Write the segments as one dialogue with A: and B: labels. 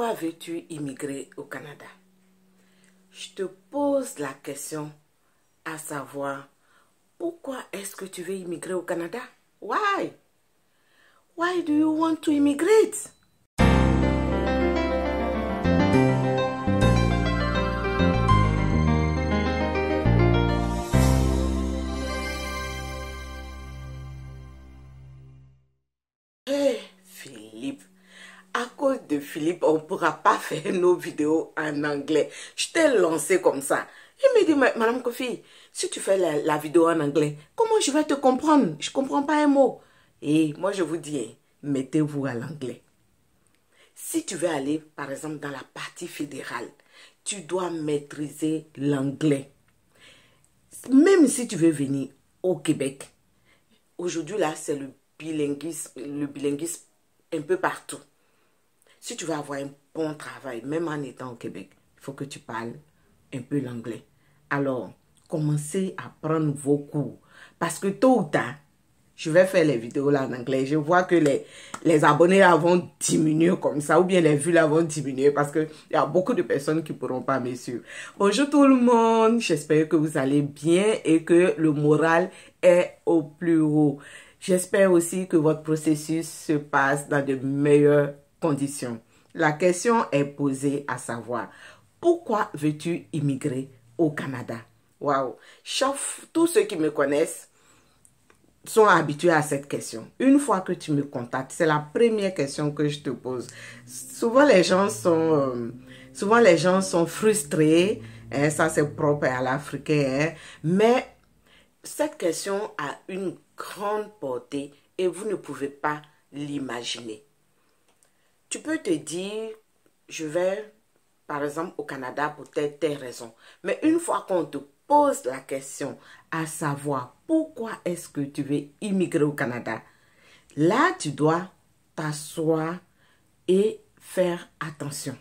A: Pourquoi veux-tu immigrer au Canada Je te pose la question à savoir pourquoi est-ce que tu veux immigrer au Canada Why Why do you want to immigrate Hey eh, Philippe à cause de Philippe, on ne pourra pas faire nos vidéos en anglais. Je t'ai lancé comme ça. Il me dit, Madame Kofi, si tu fais la, vidéo en anglais, comment je vais te comprendre Je ne comprends pas un mot. Et moi, je vous dis, hein, mettez-vous à l'anglais. Si tu veux aller, par exemple, dans la partie fédérale, tu dois maîtriser l'anglais. Même si tu veux venir au Québec, aujourd'hui, là, c'est le bilinguisme, le bilinguisme un peu partout. Si tu veux avoir un bon travail, même en étant au Québec, il faut que tu parles un peu l'anglais. Alors, commencez à prendre vos cours. Parce que tôt ou tard, je vais faire les vidéos là en anglais. Je vois que les, les abonnés vont diminuer comme ça, ou bien les vues là vont diminuer parce qu'il y a beaucoup de personnes qui ne pourront pas me suivre. Bonjour tout le monde, j'espère que vous allez bien et que le moral est au plus haut. J'espère aussi que votre processus se passe dans de meilleurs conditions. La question est posée à savoir, pourquoi veux-tu immigrer au Canada Waouh Tous ceux qui me connaissent sont habitués à cette question. Une fois que tu me contactes, c'est la première question que je te pose. Souvent les gens sont, euh, souvent les gens sont frustrés, hein, ça c'est propre à l'Africain, hein, mais cette question a une grande portée et vous ne pouvez pas l'imaginer. Tu peux te dire, je vais, par exemple, au Canada pour telle, telle raison. Mais une fois qu'on te pose la question, à savoir pourquoi est-ce que tu veux immigrer au Canada, là, tu dois t'asseoir et faire attention.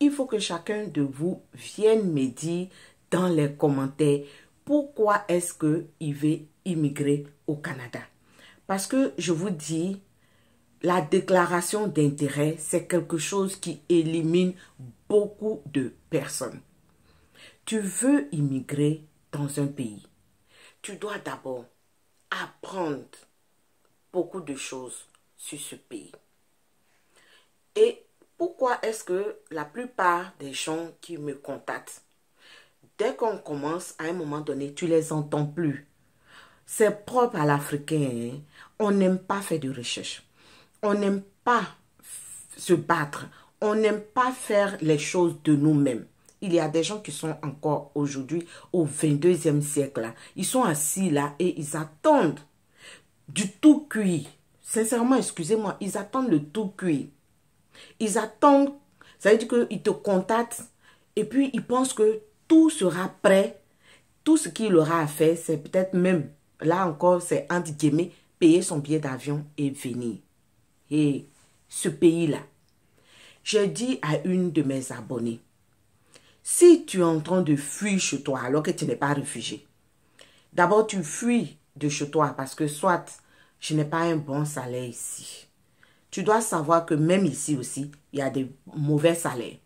A: Il faut que chacun de vous vienne me dire dans les commentaires pourquoi est-ce qu'il veut immigrer au Canada. Parce que je vous dis, la déclaration d'intérêt, c'est quelque chose qui élimine beaucoup de personnes. Tu veux immigrer dans un pays. Tu dois d'abord apprendre beaucoup de choses sur ce pays. Et pourquoi est-ce que la plupart des gens qui me contactent, dès qu'on commence, à un moment donné, tu les entends plus. C'est propre à l'Africain. Hein. On n'aime pas faire de recherche on n'aime pas se battre. On n'aime pas faire les choses de nous-mêmes. Il y a des gens qui sont encore aujourd'hui au 22e siècle. Ils sont assis là et ils attendent du tout cuit. Sincèrement, excusez-moi, ils attendent le tout cuit. Ils attendent, ça veut dire qu'ils te contactent et puis ils pensent que tout sera prêt. Tout ce qu'il aura à faire, c'est peut-être même, là encore, c'est entre guillemets, payer son billet d'avion et venir et ce pays-là. J'ai dit à une de mes abonnées, si tu es en train de fuir chez toi alors que tu n'es pas réfugié, d'abord tu fuis de chez toi parce que soit je n'ai pas un bon salaire ici. Tu dois savoir que même ici aussi, il y a des mauvais salaires.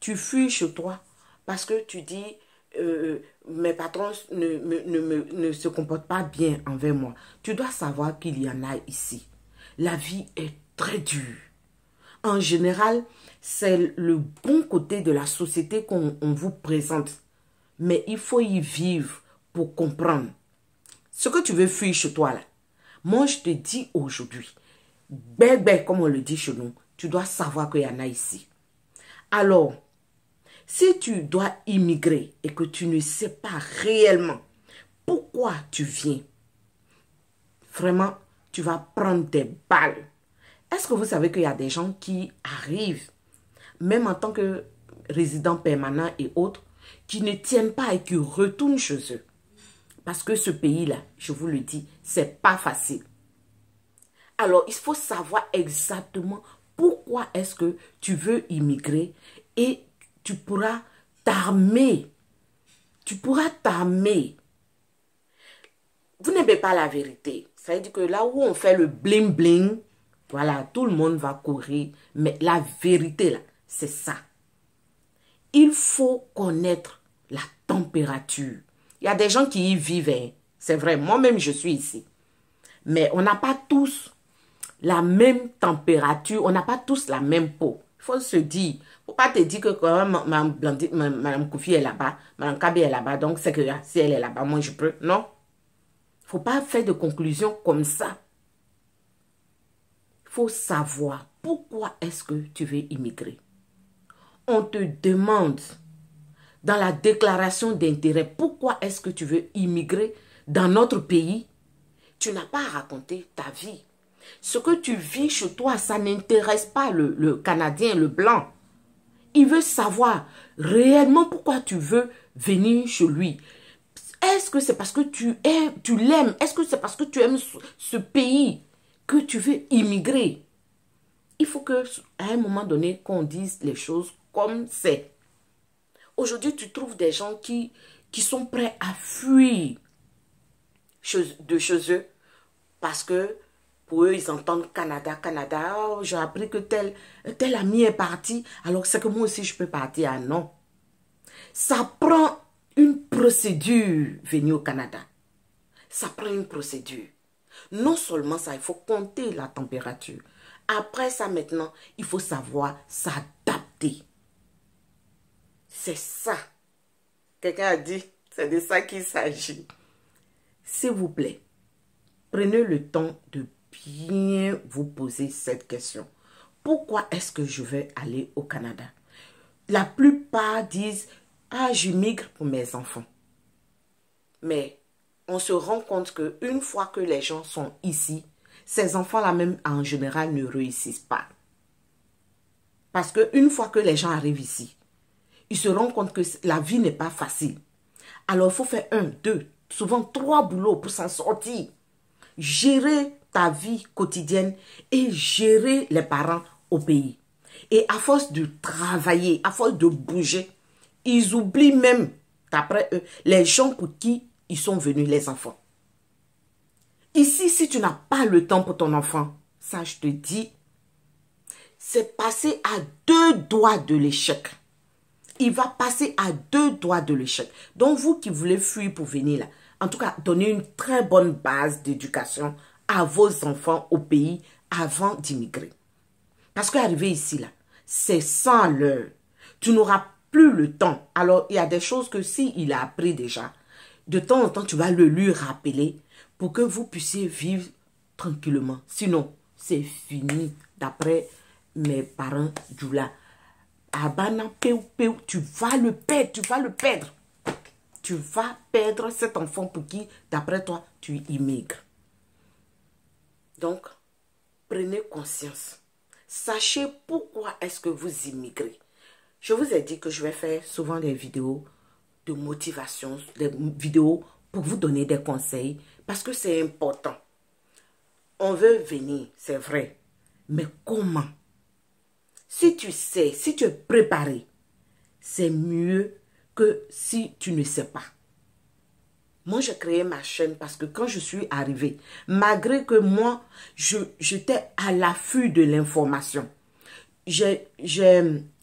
A: Tu fuis chez toi parce que tu dis, euh, euh, mes patrons ne, ne, ne, se comportent pas bien envers moi. Tu dois savoir qu'il y en a ici la vie est très dure. En général, c'est le bon côté de la société qu'on vous présente. Mais il faut y vivre pour comprendre. Ce que tu veux fuir chez toi, là, moi, je te dis aujourd'hui, bébé, comme on le dit chez nous, tu dois savoir qu'il y en a ici. Alors, si tu dois immigrer et que tu ne sais pas réellement pourquoi tu viens, vraiment, tu vas prendre des balles. Est-ce que vous savez qu'il y a des gens qui arrivent, même en tant que résident permanent et autres, qui ne tiennent pas et qui retournent chez eux Parce que ce pays-là, je vous le dis, c'est pas facile. Alors, il faut savoir exactement pourquoi est-ce que tu veux immigrer et tu pourras t'armer. Tu pourras t'armer. Vous n'aimez pas la vérité. Ça veut que là où on fait le bling bling, voilà, tout le monde va courir. Mais la vérité, là, c'est ça. Il faut connaître la température. Il y a des gens qui y vivent, hein. c'est vrai. Moi-même, je suis ici. Mais on n'a pas tous la même température, on n'a pas tous la même peau. Il faut se dire, faut pas te dire que quand Mme, Mme Koufi est là-bas, Mme Kabi est là-bas, donc c'est que si elle est là-bas, moi je peux. Non, faut pas faire de conclusion comme ça. faut savoir pourquoi est-ce que tu veux immigrer. On te demande dans la déclaration d'intérêt pourquoi est-ce que tu veux immigrer dans notre pays. Tu n'as pas raconté ta vie. Ce que tu vis chez toi, ça n'intéresse pas le, le Canadien, le blanc. Il veut savoir réellement pourquoi tu veux venir chez lui. Est-ce que c'est parce que tu aimes, tu l'aimes Est-ce que c'est parce que tu aimes ce pays que tu veux immigrer Il faut que à un moment donné qu'on dise les choses comme c'est. Aujourd'hui, tu trouves des gens qui, qui sont prêts à fuir de chez eux parce que pour eux, ils entendent Canada, Canada. Oh, j'ai appris que tel, tel ami est parti, alors c'est que moi aussi je peux partir. Ah non. Ça prend procédure venir au Canada. Ça prend une procédure. Non seulement ça, il faut compter la température. Après ça, maintenant, il faut savoir s'adapter. C'est ça. Quelqu'un a dit, c'est de ça qu'il s'agit. S'il vous plaît, prenez le temps de bien vous poser cette question. Pourquoi est-ce que je vais aller au Canada La plupart disent, ah, j'immigre pour mes enfants. Mais on se rend compte que une fois que les gens sont ici, ces enfants-là même en général ne réussissent pas. Parce que une fois que les gens arrivent ici, ils se rendent compte que la vie n'est pas facile. Alors il faut faire un, deux, souvent trois boulots pour s'en sortir. Gérer ta vie quotidienne et gérer les parents au pays. Et à force de travailler, à force de bouger, ils oublient même, d'après eux, les gens pour qui ils sont venus, les enfants. Ici, si tu n'as pas le temps pour ton enfant, ça je te dis, c'est passer à deux doigts de l'échec. Il va passer à deux doigts de l'échec. Donc vous qui voulez fuir pour venir là, en tout cas, donnez une très bonne base d'éducation à vos enfants au pays avant d'immigrer. Parce qu'arriver ici là, c'est sans l'heure. Tu n'auras plus le temps. Alors, il y a des choses que s'il il a appris déjà, de temps en temps, tu vas le lui rappeler pour que vous puissiez vivre tranquillement. Sinon, c'est fini d'après mes parents Abana, ah peu, peu, tu vas le perdre, tu vas le perdre. Tu vas perdre cet enfant pour qui, d'après toi, tu immigres. Donc, prenez conscience. Sachez pourquoi est-ce que vous immigrez. Je vous ai dit que je vais faire souvent des vidéos de motivation, des vidéos pour vous donner des conseils, parce que c'est important. On veut venir, c'est vrai, mais comment Si tu sais, si tu es préparé, c'est mieux que si tu ne sais pas. Moi, j'ai créé ma chaîne parce que quand je suis arrivée, malgré que moi, j'étais à l'affût de l'information, j'ai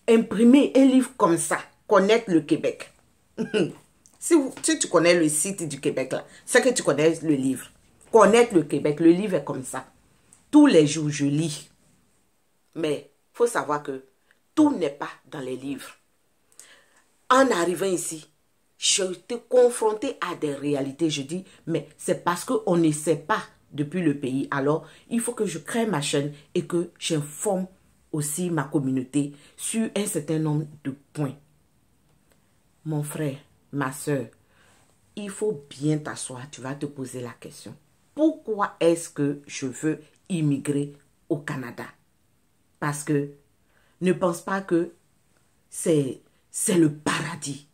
A: imprimer un livre comme ça, connaître le Québec. si, tu connais le site du Québec, là, c'est que tu connais le livre. Connaître le Québec, le livre est comme ça. Tous les jours, je lis. Mais il faut savoir que tout n'est pas dans les livres. En arrivant ici, je été confronté à des réalités. Je dis, mais c'est parce qu'on ne sait pas depuis le pays. Alors, il faut que je crée ma chaîne et que j'informe aussi ma communauté sur un certain nombre de points. Mon frère, ma soeur, il faut bien t'asseoir, tu vas te poser la question. Pourquoi est-ce que je veux immigrer au Canada Parce que ne pense pas que c'est c'est le paradis.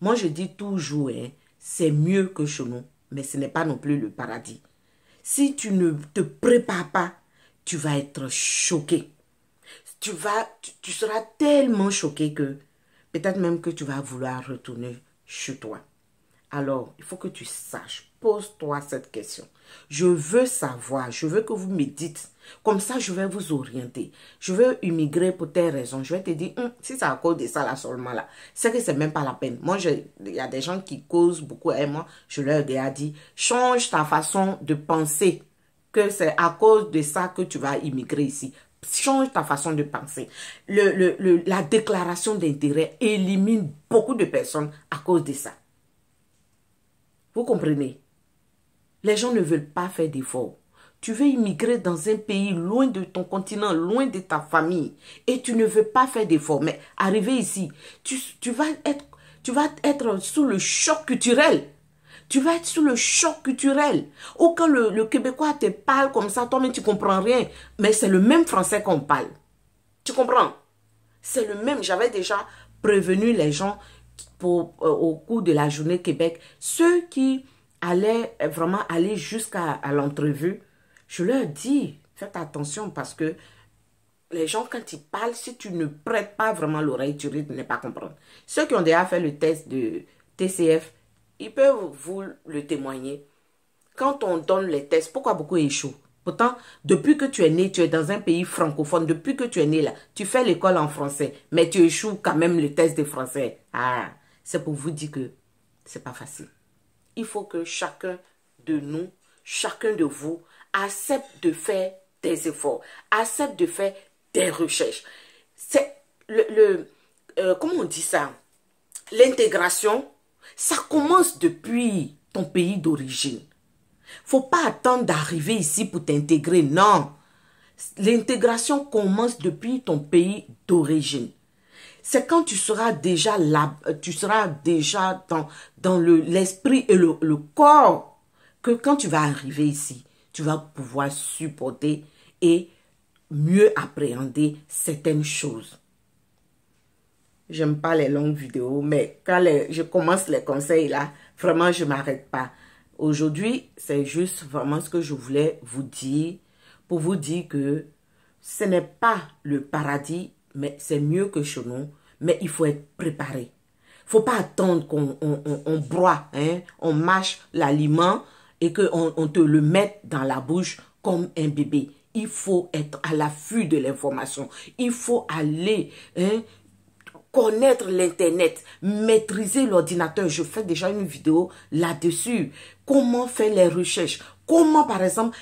A: Moi, je dis toujours, hein, c'est mieux que chez nous, mais ce n'est pas non plus le paradis. Si tu ne te prépares pas, tu vas être choqué tu vas, tu, seras tellement choqué que peut-être même que tu vas vouloir retourner chez toi. Alors, il faut que tu saches, pose-toi cette question. Je veux savoir, je veux que vous me dites. Comme ça, je vais vous orienter. Je veux immigrer pour telle raison. Je vais te dire, hum, si c'est à cause de ça là seulement là, c'est que c'est même pas la peine. Moi, il y a des gens qui causent beaucoup et moi, je leur ai dit, change ta façon de penser que c'est à cause de ça que tu vas immigrer ici change ta façon de penser. la déclaration d'intérêt élimine beaucoup de personnes à cause de ça. Vous comprenez Les gens ne veulent pas faire d'efforts. Tu veux immigrer dans un pays loin de ton continent, loin de ta famille, et tu ne veux pas faire d'efforts. Mais arrivé ici, tu, vas être, tu vas être sous le choc culturel. Tu vas être sous le choc culturel. Ou quand le, Québécois te parle comme ça, toi-même, tu comprends rien. Mais c'est le même français qu'on parle. Tu comprends C'est le même. J'avais déjà prévenu les gens pour, euh, au cours de la journée Québec. Ceux qui allaient euh, vraiment aller jusqu'à l'entrevue, je leur dis, faites attention parce que les gens, quand ils parlent, si tu ne prêtes pas vraiment l'oreille, tu risques de ne pas comprendre. Ceux qui ont déjà fait le test de TCF, ils peuvent vous le témoigner. Quand on donne les tests, pourquoi beaucoup échouent Pourtant, depuis que tu es né, tu es dans un pays francophone, depuis que tu es né là, tu fais l'école en français, mais tu échoues quand même le test de français. Ah, c'est pour vous dire que c'est pas facile. Il faut que chacun de nous, chacun de vous, accepte de faire des efforts, accepte de faire des recherches. C'est le, euh, comment on dit ça L'intégration, ça commence depuis ton pays d'origine. Faut pas attendre d'arriver ici pour t'intégrer, non. L'intégration commence depuis ton pays d'origine. C'est quand tu seras déjà là, euh, tu seras déjà dans, dans l'esprit et le corps que quand tu vas arriver ici, tu vas pouvoir supporter et mieux appréhender certaines choses. J'aime pas les longues vidéos, mais quand je commence les conseils là, vraiment, je m'arrête pas. Aujourd'hui, c'est juste vraiment ce que je voulais vous dire, pour vous dire que ce n'est pas le paradis, mais c'est mieux que chez nous, mais il faut être préparé. faut pas attendre qu'on on, broie, hein, on mâche l'aliment et qu'on on te le mette dans la bouche comme un bébé. Il faut être à l'affût de l'information. Il faut aller hein, connaître l'Internet, maîtriser l'ordinateur. Je fais déjà une vidéo là-dessus. Comment faire les recherches Comment, par exemple,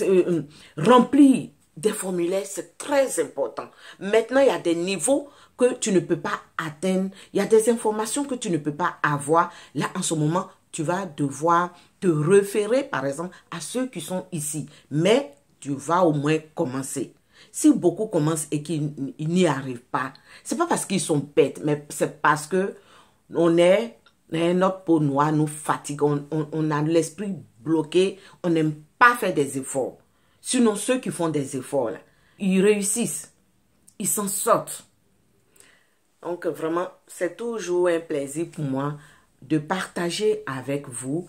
A: euh, euh, remplir des formulaires, c'est très important. Maintenant, il y a des niveaux que tu ne peux pas atteindre. Il y a des informations que tu ne peux pas avoir. Là, en ce moment, tu vas devoir te référer, par exemple, à ceux qui sont ici. Mais tu vas au moins commencer si beaucoup commencent et qu'ils n'y arrivent pas, c'est pas parce qu'ils sont bêtes, mais c'est parce que on est, notre peau noire nous fatigue, on, a l'esprit bloqué, on n'aime pas faire des efforts. Sinon, ceux qui font des efforts, ils réussissent, ils s'en sortent. Donc, vraiment, c'est toujours un plaisir pour moi de partager avec vous.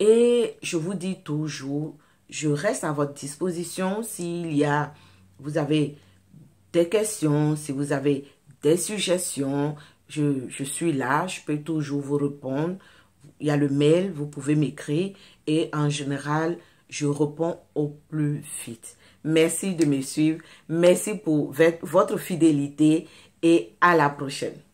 A: Et je vous dis toujours, je reste à votre disposition s'il y a vous avez des questions, si vous avez des suggestions, je, je, suis là, je peux toujours vous répondre. Il y a le mail, vous pouvez m'écrire et en général, je réponds au plus vite. Merci de me suivre, merci pour votre fidélité et à la prochaine.